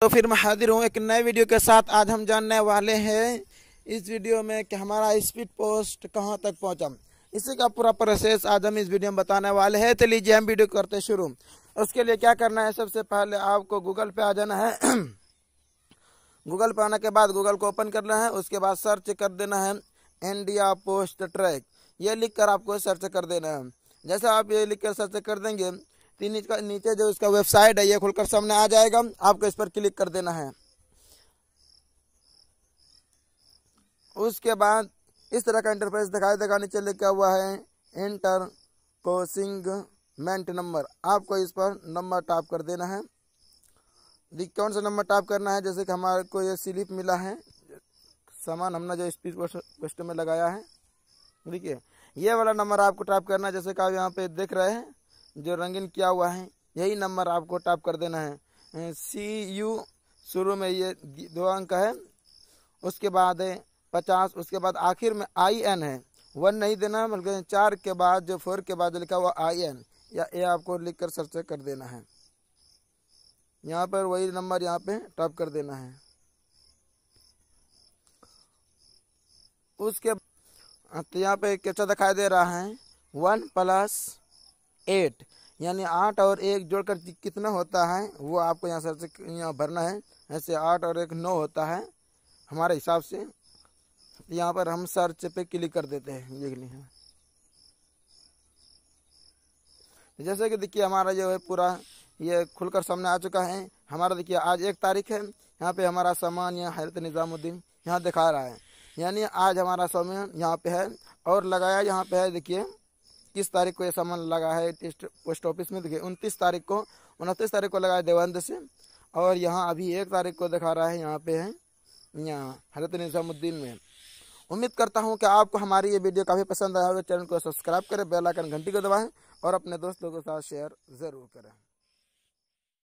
तो फिर मैं हाजिर हूँ एक नए वीडियो के साथ आज हम जानने वाले हैं इस वीडियो में कि हमारा स्पीड पोस्ट कहाँ तक पहुँचा इसी का पूरा प्रोसेस आज हम इस वीडियो में बताने वाले हैं तो लीजिए हम वीडियो करते शुरू उसके लिए क्या करना है सबसे पहले आपको गूगल पे आ जाना है गूगल पे आने के बाद गूगल को ओपन करना है उसके बाद सर्च कर देना है इंडिया पोस्ट ट्रैक ये लिख कर आपको सर्च कर देना है जैसे आप ये लिख कर सर्च कर देंगे तीन इंच का नीचे जो इसका वेबसाइट है ये खुलकर सामने आ जाएगा आपको इस पर क्लिक कर देना है उसके बाद इस तरह का इंटरफेस दिखाई देगा नीचे लिखा हुआ है इंटर कोसिंग मेंट नंबर आपको इस पर नंबर टाइप कर देना है कौन सा नंबर टाइप करना है जैसे कि हमारे को ये स्लिप मिला है सामान हमने जो स्पीड पोस्ट में लगाया है देखिए ये वाला नंबर आपको टाइप करना है जैसे कि आप यहाँ पे देख रहे हैं जो रंगीन किया हुआ है यही नंबर आपको टाप कर देना है अं, सी यू शुरू में ये दो अंक है उसके बाद है पचास उसके बाद आखिर में आई एन है वन नहीं देना बल्कि चार के बाद जो फोर के बाद जो लिखा हुआ आई एन या ए आपको लिख कर सर्च कर देना है यहाँ पर वही नंबर यहाँ पे टाइप कर देना है उसके अं, तो यहाँ पे कैसा दिखाई दे रहा है वन प्लस एट यानी आठ और एक जोड़कर कितना होता है वो आपको यहाँ सर से यहाँ भरना है ऐसे आठ और एक नौ होता है हमारे हिसाब से यहाँ पर हम सर्च पे क्लिक कर देते हैं देख लीजिए जैसे कि देखिए हमारा जो है पूरा ये खुलकर सामने आ चुका है हमारा देखिए आज एक तारीख है यहाँ पे हमारा सामान यहाँ हैरत निज़ामुद्दीन यहाँ दिखा रहा है यानी आज हमारा सामान यहाँ पे है और लगाया यहाँ पे है देखिए इक्कीस तारीख को ये सामान लगा है पोस्ट ऑफिस में देखिए उनतीस तारीख को उनतीस तारीख को लगा है देवंद से और यहाँ अभी एक तारीख को दिखा रहा है यहाँ पे है यहाँ हजरत निज़ामुद्दीन में उम्मीद करता हूँ कि आपको हमारी ये वीडियो काफ़ी पसंद आया होगा चैनल को सब्सक्राइब करें बेल आइकन घंटी को दबाएँ और अपने दोस्तों के साथ शेयर ज़रूर करें